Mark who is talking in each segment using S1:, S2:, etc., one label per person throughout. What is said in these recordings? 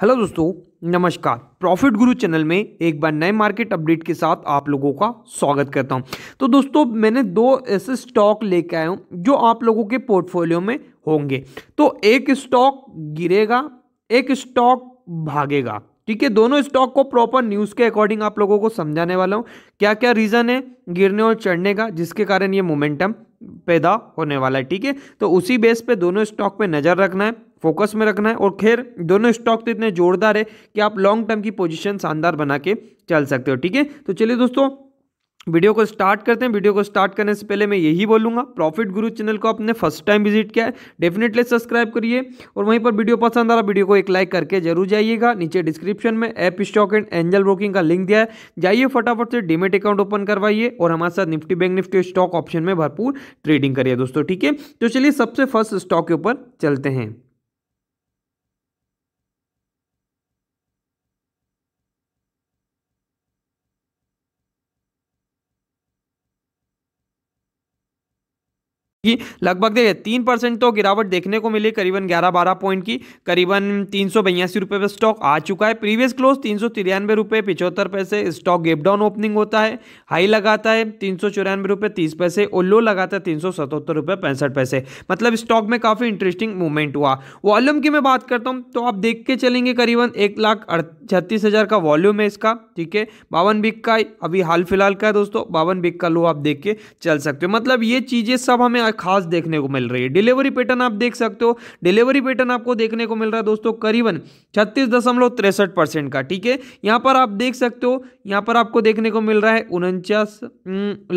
S1: Hello दोस्तों नमस्कार profit गुरु चैनल में एक बार नए मार्केट अपडेट के साथ आप लोगों का स्वागत करता हूं तो दोस्तों मैंने दो ऐसे स्टॉक लेके आया हूं जो आप लोगों के पोर्टफोलियो में होंगे तो एक स्टॉक गिरेगा एक स्टॉक भागेगा ठीक है दोनों स्टॉक को प्रॉपर न्यूज़ के अकॉर्डिंग आप लोगों को समझाने वाला हूँ क्या क्या रीज़न है गिरने और चढ़ने का जिसके कारण ये मोमेंटम पैदा होने वाला है ठीक है तो उसी बेस पे दोनों स्टॉक पे नज़र रखना है फोकस में रखना है और खैर दोनों स्टॉक तो इतने जोरदार है कि आप लॉन्ग टर्म की पोजिशन शानदार बना के चल सकते हो ठीक है तो चलिए दोस्तों वीडियो को स्टार्ट करते हैं वीडियो को स्टार्ट करने से पहले मैं यही बोलूंगा प्रॉफिट गुरु चैनल को आपने फर्स्ट टाइम विजिट किया है डेफिनेटली सब्सक्राइब करिए और वहीं पर वीडियो पसंद आ रहा वीडियो को एक लाइक करके जरूर जाइएगा नीचे डिस्क्रिप्शन में app stock and Angel Broking का लिंक दिया है जाइए फटाफट से डिमेट अकाउंट ओपन करवाइए और हमारे साथ Nifty Bank Nifty stock option में भरपूर ट्रेडिंग करिए दोस्तों ठीक है तो चलिए सबसे फर्स्ट स्टॉक के ऊपर चलते हैं की लगभग देखिए तीन परसेंट तो गिरावट देखने को मिली करीबन ग्यारह बारह पॉइंट की करीबन तीन सौ बयासी रुपये पर स्टॉक आ चुका है प्रीवियस क्लोज तीन सौ तिरानवे रुपये पिछहत्तर पैसे स्टॉक गेप डाउन ओपनिंग होता है हाई लगाता है तीन सौ चौरानवे रुपये तीस पैसे और लो लगाता है तीन सौ सतहत्तर रुपये पैंसठ पैसे मतलब स्टॉक में काफ़ी इंटरेस्टिंग मूवमेंट हुआ वॉल्यूम की मैं बात करता हूँ तो आप देख के चलेंगे करीबन एक लाख छत्तीस हज़ार का वॉल्यूम है इसका ठीक है बावन बिक का अभी हाल फिलहाल का है दोस्तों बावन बिक का लो आप देख के चल सकते हो मतलब ये चीज़ें सब हमें खास देखने को मिल रही है डिलीवरी पैटर्न आप देख सकते हो डिलीवरी पैटर्न आपको देखने को मिल रहा है दोस्तों करीबन छत्तीस दशमलव तिरसठ परसेंट का ठीक है यहाँ पर आप देख सकते हो यहाँ पर आपको देखने को मिल रहा है उनचास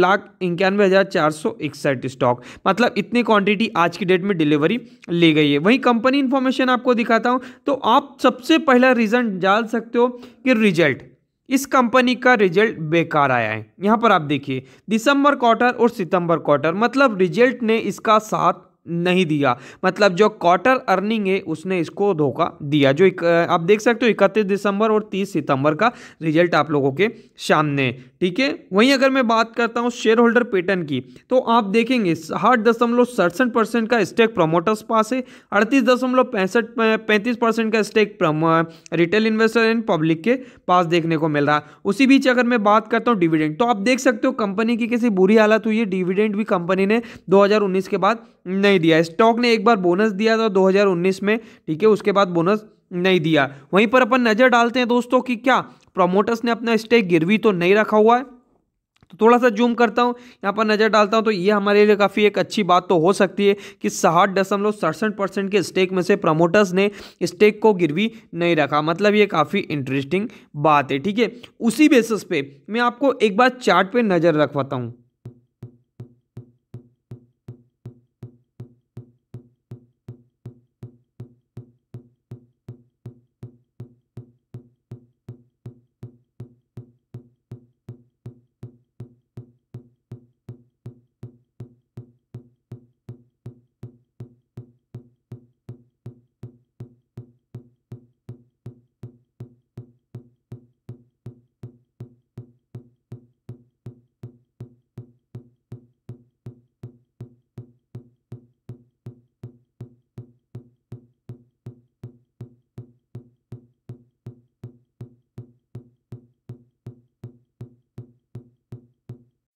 S1: लाख इक्यानवे हज़ार चार सौ इकसठ स्टॉक मतलब इतनी क्वांटिटी आज की डेट में डिलीवरी ली गई है वहीं कंपनी इन्फॉर्मेशन आपको दिखाता हूँ तो आप सबसे पहला रीज़न डाल सकते हो कि रिजल्ट इस कंपनी का रिजल्ट बेकार आया है यहाँ पर आप देखिए दिसंबर क्वार्टर और सितंबर क्वार्टर मतलब रिजल्ट ने इसका साथ नहीं दिया मतलब जो क्वार्टर अर्निंग है उसने इसको धोखा दिया जो आप देख सकते हो इकतीस दिसंबर और तीस सितंबर का रिजल्ट आप लोगों के सामने ठीक है वहीं अगर मैं बात करता हूँ शेयर होल्डर पेटर्न की तो आप देखेंगे साठ दशमलव सड़सठ परसेंट का स्टेक प्रमोटर्स पास है अड़तीस दशमलव पैंसठ पैंतीस परसेंट का stake retail investor and public के पास देखने को मिल रहा है उसी बीच अगर मैं बात करता हूँ डिविडेंड तो आप देख सकते हो कंपनी की किसी बुरी हालत हुई है डिविडेंड भी कंपनी ने दो के बाद नहीं दिया स्टॉक ने एक बार बोनस दिया था 2019 में ठीक है उसके बाद बोनस नहीं दिया वहीं पर अपन नज़र डालते हैं दोस्तों कि क्या प्रोमोटर्स ने अपना स्टेक गिरवी तो नहीं रखा हुआ है तो थोड़ा सा जूम करता हूँ यहाँ पर नज़र डालता हूँ तो ये हमारे लिए काफ़ी एक अच्छी बात तो हो सकती है कि साठ दशमलव सड़सठ परसेंट के स्टेक में से प्रमोटर्स ने स्टेक को गिरवी नहीं रखा मतलब ये काफ़ी इंटरेस्टिंग बात है ठीक है उसी बेसिस पे मैं आपको एक बार चार्ट पे नज़र रखवाता हूँ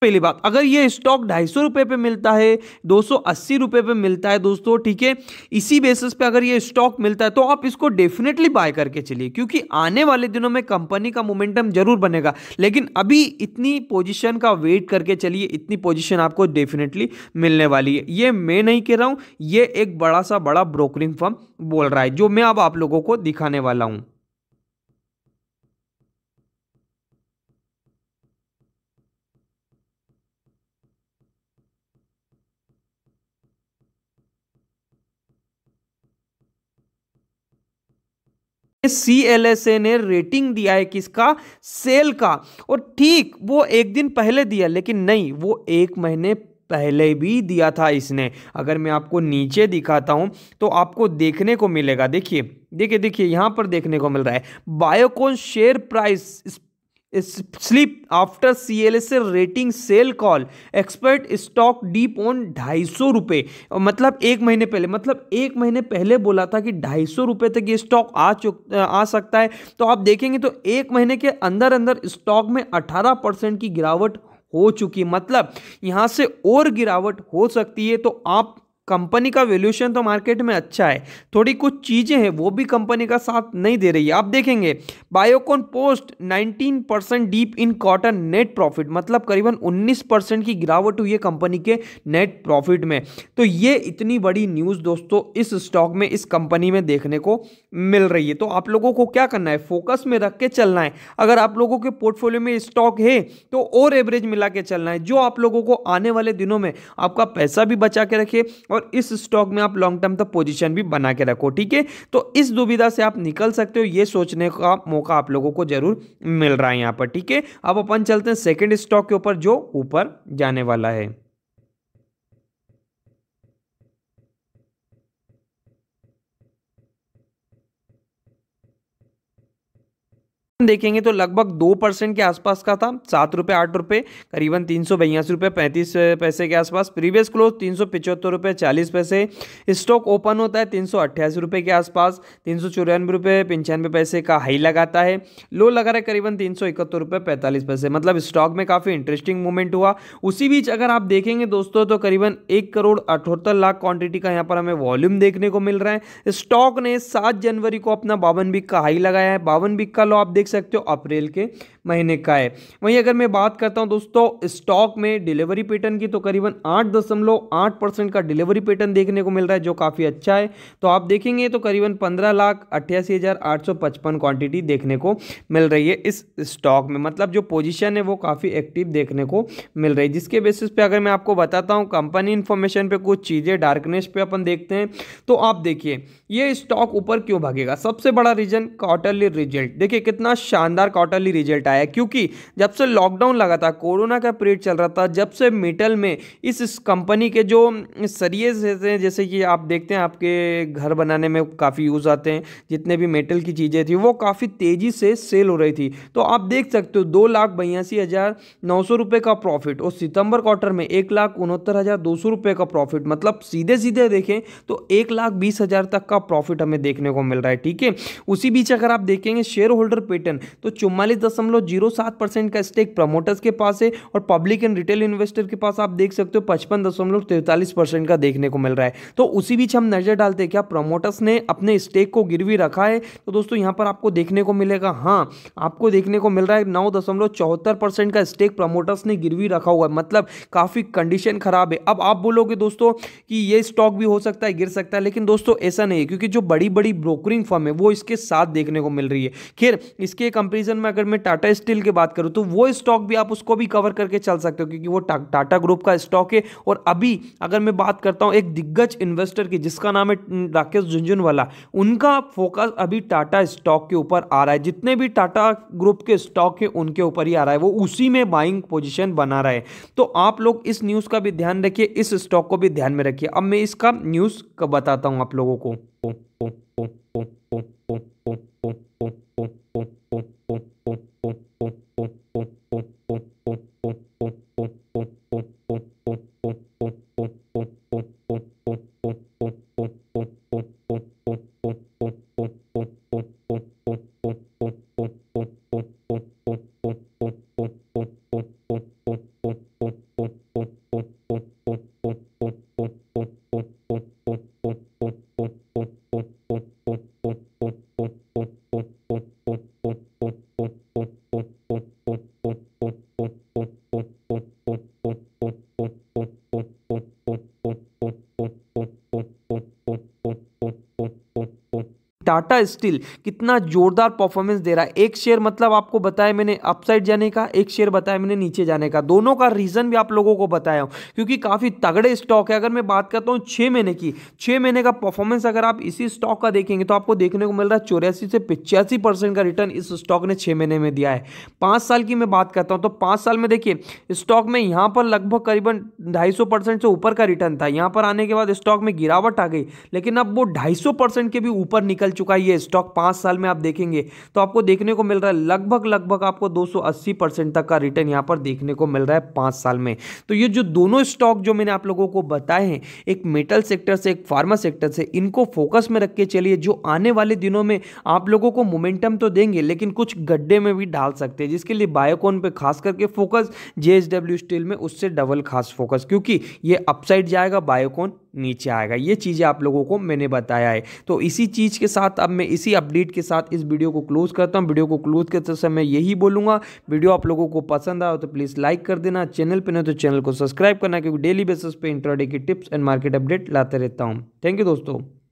S1: पहली बात अगर ये स्टॉक ढाई सौ रुपये पर मिलता है दो सौ अस्सी रुपये पर मिलता है दोस्तों ठीक है इसी बेसिस पे अगर ये स्टॉक मिलता है तो आप इसको डेफिनेटली बाय करके चलिए क्योंकि आने वाले दिनों में कंपनी का मोमेंटम जरूर बनेगा लेकिन अभी इतनी पोजिशन का वेट करके चलिए इतनी पोजिशन आपको डेफिनेटली मिलने वाली है ये मैं नहीं कह रहा हूँ ये एक बड़ा सा बड़ा ब्रोकरिंग फर्म बोल रहा है जो मैं अब आप लोगों को दिखाने वाला हूँ सी एल एस ए ने रेटिंग दिया है किसका सेल का और ठीक वो एक दिन पहले दिया लेकिन नहीं वो एक महीने पहले भी दिया था इसने अगर मैं आपको नीचे दिखाता हूं तो आपको देखने को मिलेगा देखिए देखिए देखिए यहां पर देखने को मिल रहा है Biocon share price slip after C L S rating sell call expert stock dip on ढाई सौ रुपये मतलब एक महीने पहले मतलब एक महीने पहले बोला था कि ढाई सौ रुपये तक ये स्टॉक आ चुक आ सकता है तो आप देखेंगे तो एक महीने के अंदर अंदर स्टॉक में अठारह परसेंट की गिरावट हो चुकी मतलब यहाँ से और गिरावट हो सकती है तो आप कंपनी का वैल्यूशन तो मार्केट में अच्छा है थोड़ी कुछ चीज़ें हैं वो भी कंपनी का साथ नहीं दे रही है आप देखेंगे Biocon post 19 percent dip in cotton net profit मतलब करीबन 19 परसेंट की गिरावट हुई है कंपनी के नेट प्रॉफिट में तो ये इतनी बड़ी न्यूज़ दोस्तों इस स्टॉक में इस कंपनी में देखने को मिल रही है तो आप लोगों को क्या करना है फोकस में रख के चलना है अगर आप लोगों के पोर्टफोलियो में स्टॉक है तो और एवरेज मिला के चलना है जो आप लोगों को आने वाले दिनों में आपका पैसा भी बचा के रखे और इस स्टॉक में आप लॉन्ग टर्म तक पोजिशन भी बना के रखो ठीक है तो इस दुविधा से आप निकल सकते हो ये सोचने का मौका आप लोगों को जरूर मिल रहा है यहाँ पर ठीक है अब अपन चलते हैं सेकेंड स्टॉक के ऊपर जो ऊपर जाने वाला है देखेंगे तो लगभग दो परसेंट के आसपास का था सात रुपये आठ रुपये करीबन तीन सौ बयासी रुपये पैंतीस पैसे के आसपास प्रीवियस क्लोज तीन सौ पिचहत्तर रुपये चालीस पैसे स्टॉक ओपन होता है तीन सौ अट्ठासी रुपये के आसपास तीन सौ चौरानवे रुपये पंचानवे पैसे का हाई लगाता है लो लगा रहा है करीबन तीन सौ इकहत्तर रुपये पैंतालीस पैसे मतलब स्टॉक में काफ़ी इंटरेस्टिंग मूवमेंट हुआ उसी बीच अगर आप देखेंगे दोस्तों तो करीबन एक करोड़ अठहत्तर लाख क्वान्टिटी का यहाँ पर हमें वॉल्यूम देखने को मिल रहा है स्टॉक ने सात जनवरी को अपना बावन बिक का हाई लगाया है बावन बिक का लो आप देख देख सकते हो अप्रैल के महीने का है वहीं अगर मैं बात करता हूं दोस्तों स्टॉक में डिलीवरी पैटर्न की तो करीबन आठ दशमलव आठ परसेंट का डिलीवरी पैटर्न देखने को मिल रहा है जो काफ़ी अच्छा है तो आप देखेंगे तो करीबन पंद्रह लाख अट्ठासी हज़ार आठ सौ पचपन क्वान्टिटी देखने को मिल रही है इस स्टॉक में मतलब जो पोजिशन है वो काफ़ी एक्टिव देखने को मिल रही है जिसके बेसिस पर अगर मैं आपको बताता हूँ कंपनी इन्फॉर्मेशन पर कुछ चीज़ें डार्कनेस पर अपन देखते हैं तो आप देखिए ये स्टॉक ऊपर क्यों भागेगा सबसे बड़ा रीजन क्वार्टरली रिजल्ट देखिए कितना शानदार क्वार्टरली रिजल्ट आया क्योंकि जब से लॉकडाउन लगा था कोरोना का पीरियड चल रहा था जब से मेटल में इस, कंपनी के जो सरिये जैसे जैसे कि आप देखते हैं आपके घर बनाने में काफ़ी यूज़ आते हैं जितने भी मेटल की चीज़ें थी वो काफ़ी तेज़ी से सेल हो रही थी तो आप देख सकते हो दो लाख बयासी हज़ार नौ सौ रुपये का प्रॉफिट और सितंबर क्वार्टर में एक लाख उनहत्तर हज़ार दो सौ रुपये का प्रॉफिट मतलब सीधे सीधे देखें तो एक लाख बीस हज़ार तक का प्रॉफिट हमें देखने को मिल रहा है ठीक है उसी बीच अगर आप देखेंगे शेयर होल्डर पेट रिटर्न तो चौवालीस दशमलव जीरो सात परसेंट का स्टेक प्रमोटर्स के पास है और पब्लिक एंड रिटेल इन्वेस्टर के पास आप देख सकते हो पचपन दशमलव तैंतालीस परसेंट का देखने को मिल रहा है तो उसी बीच हम नज़र डालते हैं क्या प्रमोटर्स ने अपने स्टेक को गिरवी रखा है तो दोस्तों यहाँ पर आपको देखने को मिलेगा हाँ आपको देखने को मिल रहा है नौ दशमलव चौहत्तर परसेंट का स्टेक प्रमोटर्स ने गिरवी रखा हुआ है मतलब काफ़ी कंडीशन खराब है अब आप बोलोगे दोस्तों कि ये स्टॉक भी हो सकता है गिर सकता है लेकिन दोस्तों ऐसा नहीं है क्योंकि जो बड़ी बड़ी ब्रोकरिंग फर्म है वो इसके साथ देखने को मिल रही है खैर इस इसके कंपेरिजन में अगर मैं टाटा स्टील की बात करूँ तो वो स्टॉक भी आप उसको भी कवर करके चल सकते हो क्योंकि वो टाटा ग्रुप का स्टॉक है और अभी अगर मैं बात करता हूँ एक दिग्गज इन्वेस्टर की जिसका नाम है राकेश झुंझुनवाला उनका फोकस अभी टाटा स्टॉक के ऊपर आ रहा है जितने भी टाटा ग्रुप के स्टॉक है उनके ऊपर ही आ रहा है वो उसी में बाइंग पोजिशन बना रहा है तो आप लोग इस न्यूज़ का भी ध्यान रखिए इस स्टॉक को भी ध्यान में रखिए अब मैं इसका न्यूज़ बताता हूँ आप लोगों को ओ, ओ, ओ, ओ, ओ, ओ. bom. टाटा स्टील कितना जोरदार परफॉर्मेंस दे रहा है एक शेयर मतलब आपको बताया मैंने अपसाइड जाने का एक शेयर बताया मैंने नीचे जाने का दोनों का रीज़न भी आप लोगों को बताया हूं क्योंकि काफ़ी तगड़े स्टॉक है अगर मैं बात करता हूं छह महीने की छह महीने का परफॉर्मेंस अगर आप इसी स्टॉक का देखेंगे तो आपको देखने को मिल रहा है चौरासी से पिचासी का रिटर्न इस स्टॉक ने छह महीने में दिया है पांच साल की मैं बात करता हूं तो पांच साल में देखिए स्टॉक में यहां पर लगभग करीबन ढाई से ऊपर का रिटर्न था यहां पर आने के बाद स्टॉक में गिरावट आ गई लेकिन अब वो ढाई के भी ऊपर निकल चुका चुका है ये स्टॉक पाँच साल में आप देखेंगे तो आपको देखने को मिल रहा है लगभग लगभग आपको 280 परसेंट तक का रिटर्न यहाँ पर देखने को मिल रहा है पाँच साल में तो ये जो दोनों स्टॉक जो मैंने आप लोगों को बताए हैं एक मेटल सेक्टर से एक फार्मा सेक्टर से इनको फोकस में रख के चलिए जो आने वाले दिनों में आप लोगों को मोमेंटम तो देंगे लेकिन कुछ गड्ढे में भी डाल सकते हैं जिसके लिए बायोकॉन पर खास करके फोकस जे स्टील में उससे डबल खास फोकस क्योंकि ये अपसाइड जाएगा बायोकॉन नीचे आएगा ये चीज़ें आप लोगों को मैंने बताया है तो इसी चीज़ के साथ अब मैं इसी अपडेट के साथ इस वीडियो को क्लोज करता हूँ वीडियो को क्लोज करते समय यही बोलूँगा वीडियो आप लोगों को पसंद आया तो प्लीज़ लाइक कर देना चैनल पर नहीं तो चैनल को सब्सक्राइब करना क्योंकि डेली बेसिस पे इंट्राडे की टिप्स एंड मार्केट अपडेट लाते रहता हूँ थैंक यू दोस्तों